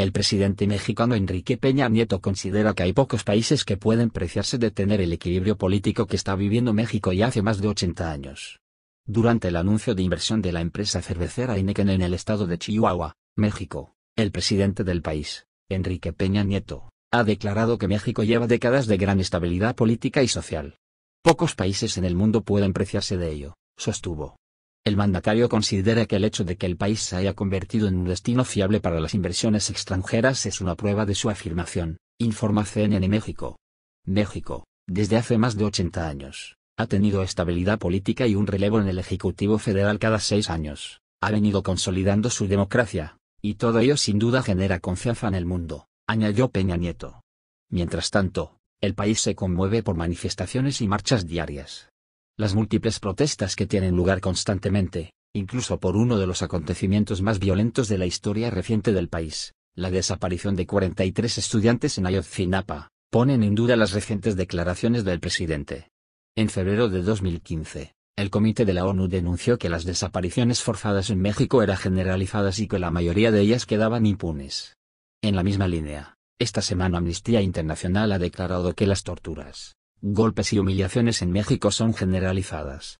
El presidente mexicano Enrique Peña Nieto considera que hay pocos países que pueden preciarse de tener el equilibrio político que está viviendo México ya hace más de 80 años. Durante el anuncio de inversión de la empresa cervecera Heineken en el estado de Chihuahua, México, el presidente del país, Enrique Peña Nieto, ha declarado que México lleva décadas de gran estabilidad política y social. Pocos países en el mundo pueden preciarse de ello, sostuvo. El mandatario considera que el hecho de que el país se haya convertido en un destino fiable para las inversiones extranjeras es una prueba de su afirmación, informa CNN México. México, desde hace más de 80 años, ha tenido estabilidad política y un relevo en el Ejecutivo Federal cada seis años, ha venido consolidando su democracia, y todo ello sin duda genera confianza en el mundo, añadió Peña Nieto. Mientras tanto, el país se conmueve por manifestaciones y marchas diarias, las múltiples protestas que tienen lugar constantemente, incluso por uno de los acontecimientos más violentos de la historia reciente del país, la desaparición de 43 estudiantes en Ayotzinapa, ponen en duda las recientes declaraciones del presidente. En febrero de 2015, el Comité de la ONU denunció que las desapariciones forzadas en México eran generalizadas y que la mayoría de ellas quedaban impunes. En la misma línea, esta semana Amnistía Internacional ha declarado que las torturas, Golpes y humillaciones en México son generalizadas.